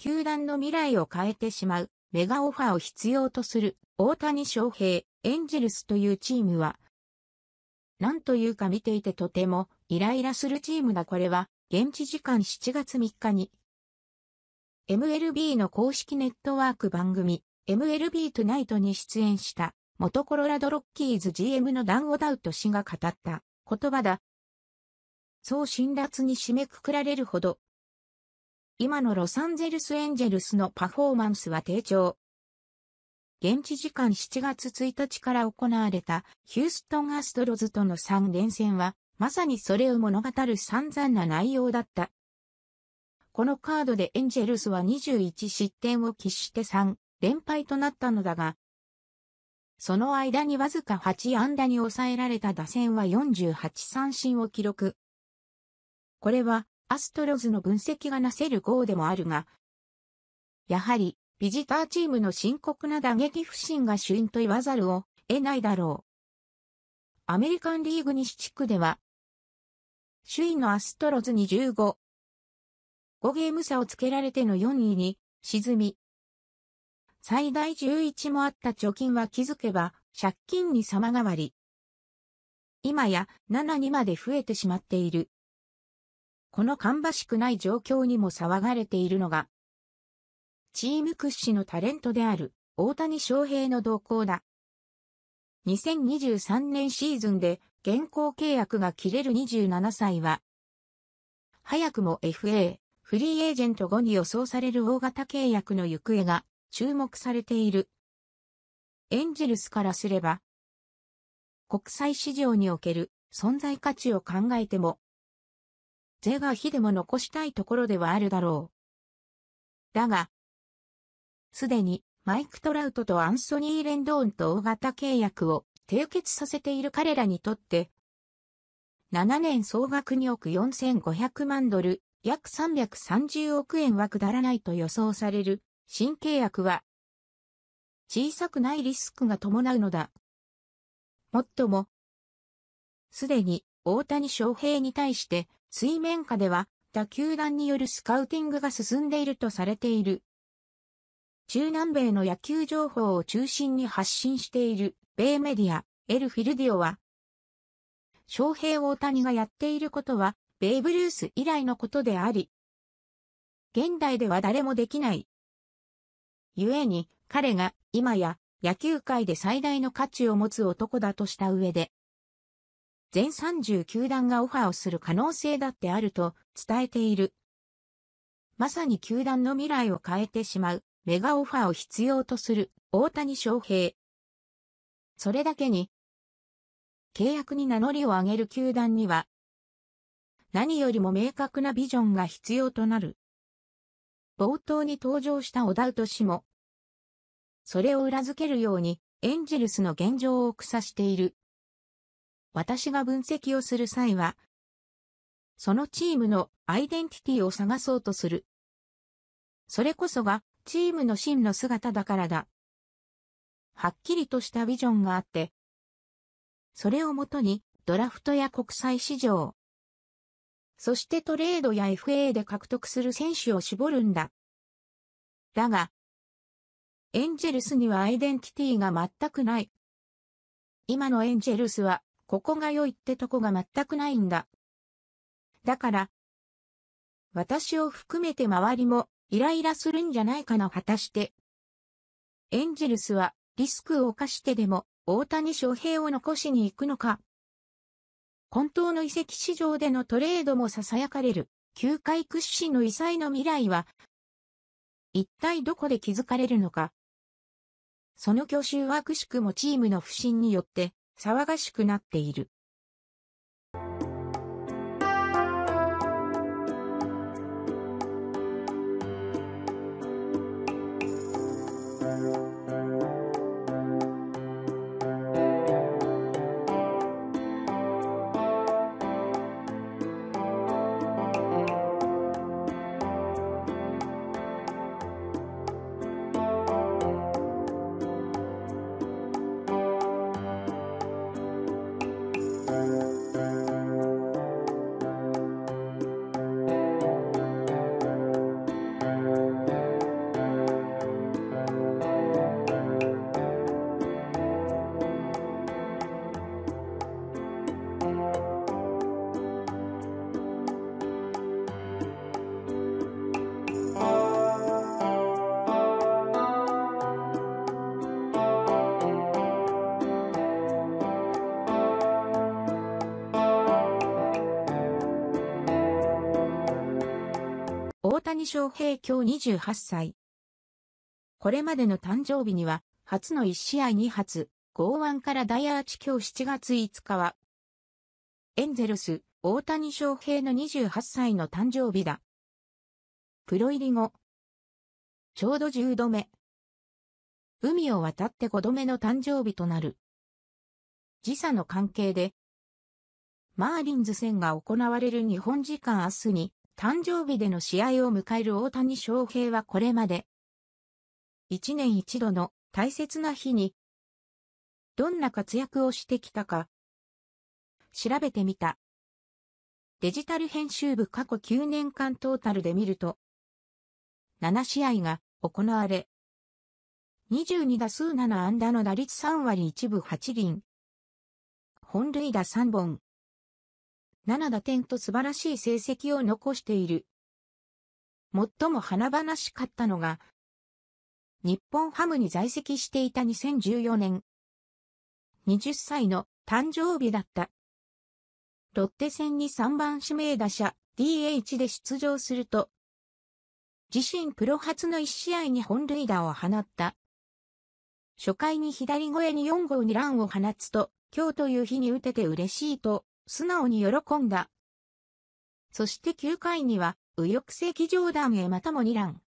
球団の未来を変えてしまう、メガオファーを必要とする、大谷翔平、エンジェルスというチームは、なんというか見ていてとても、イライラするチームだこれは、現地時間7月3日に、MLB の公式ネットワーク番組、MLB トゥナイトに出演した、元コロラドロッキーズ GM のダン・オダウト氏が語った言葉だ。そう辛辣に締めくくられるほど今のロサンゼルスエンジェルスのパフォーマンスは低調。現地時間7月1日から行われたヒューストンアストロズとの3連戦は、まさにそれを物語る散々な内容だった。このカードでエンジェルスは21失点を喫して3連敗となったのだが、その間にわずか8安打に抑えられた打線は48三振を記録。これはアストロズの分析がなせる号でもあるが、やはり、ビジターチームの深刻な打撃不振が主因と言わざるを得ないだろう。アメリカンリーグ西地区では、首位のアストロズに15、5ゲーム差をつけられての4位に沈み、最大11もあった貯金は気づけば借金に様変わり。今や7にまで増えてしまっている。この芳しくない状況にも騒がれているのが、チーム屈指のタレントである大谷翔平の動向だ。2023年シーズンで現行契約が切れる27歳は、早くも FA、フリーエージェント後に予想される大型契約の行方が注目されている。エンジェルスからすれば、国際市場における存在価値を考えても、是が非でも残したいところではあるだろう。だが、すでにマイク・トラウトとアンソニー・レンドーンと大型契約を締結させている彼らにとって、7年総額2億4500万ドル、約330億円はくだらないと予想される新契約は、小さくないリスクが伴うのだ。もっとも、すでに大谷翔平に対して水面下では、他球団によるスカウティングが進んでいるとされている。中南米の野球情報を中心に発信している、米メディア、エル・フィルディオは、翔平大谷がやっていることは、ベイブ・ルース以来のことであり、現代では誰もできない。故に、彼が今や野球界で最大の価値を持つ男だとした上で、全30球団がオファーをする可能性だってあると伝えている。まさに球団の未来を変えてしまう、メガオファーを必要とする、大谷翔平。それだけに、契約に名乗りを上げる球団には、何よりも明確なビジョンが必要となる。冒頭に登場した小田ウト氏も、それを裏付けるように、エンジェルスの現状を草している。私が分析をする際は、そのチームのアイデンティティを探そうとする。それこそがチームの真の姿だからだ。はっきりとしたビジョンがあって、それをもとにドラフトや国際市場、そしてトレードや FA で獲得する選手を絞るんだ。だが、エンジェルスにはアイデンティティが全くない。今のエンジェルスはここが良いってとこが全くないんだ。だから、私を含めて周りもイライラするんじゃないかな果たして。エンジェルスはリスクを冒してでも大谷翔平を残しに行くのか。本当の遺跡市場でのトレードも囁かれる、球界屈指の異彩の未来は、一体どこで築かれるのか。その去就はくしくもチームの不振によって、騒がしくなっている。谷翔平今日28歳。これまでの誕生日には、初の1試合2発、剛腕から大アーチ今日7月5日は、エンゼルス、大谷翔平の28歳の誕生日だ。プロ入り後、ちょうど10度目。海を渡って5度目の誕生日となる。時差の関係で、マーリンズ戦が行われる日本時間明日に誕生日での試合を迎える大谷翔平はこれまで、一年一度の大切な日に、どんな活躍をしてきたか、調べてみた。デジタル編集部過去9年間トータルで見ると、7試合が行われ、22打数7安打の打率3割1分8厘、本塁打3本、7打点と素晴らしい成績を残している。最も華々しかったのが、日本ハムに在籍していた2014年、20歳の誕生日だった。ロッテ戦に3番指名打者 DH で出場すると、自身プロ初の1試合に本塁打を放った。初回に左越えに4号にランを放つと、今日という日に打てて嬉しいと、素直に喜んだ。そして9回には、右翼席上段へまたも2乱。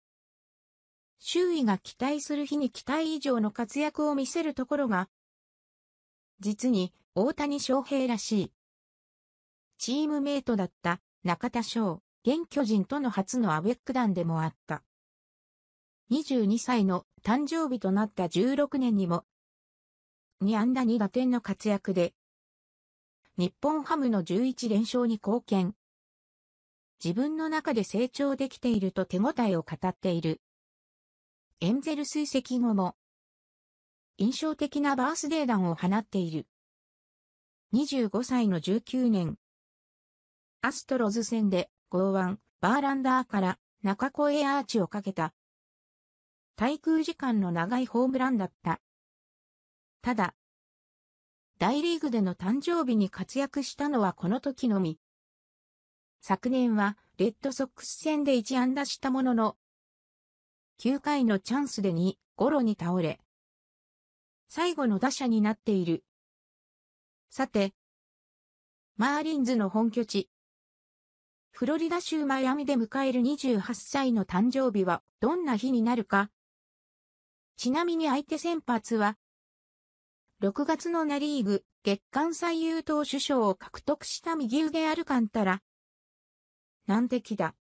周囲が期待する日に期待以上の活躍を見せるところが、実に大谷翔平らしい。チームメイトだった中田翔、現巨人との初のアベック団でもあった。22歳の誕生日となった16年にも、2安打2打点の活躍で、日本ハムの11連勝に貢献。自分の中で成長できていると手応えを語っている。エンゼル追跡後も、印象的なバースデー弾を放っている。25歳の19年、アストロズ戦で剛腕、バーランダーから中越アーチをかけた。滞空時間の長いホームランだった。ただ、大リーグでの誕生日に活躍したのはこの時のみ。昨年は、レッドソックス戦で1安打したものの、9回のチャンスで2、ゴロに倒れ、最後の打者になっている。さて、マーリンズの本拠地、フロリダ州マイアミで迎える28歳の誕生日はどんな日になるか。ちなみに相手先発は6月のナリーグ、月間最優等首賞を獲得した右腕アルカンタラ。難敵だ。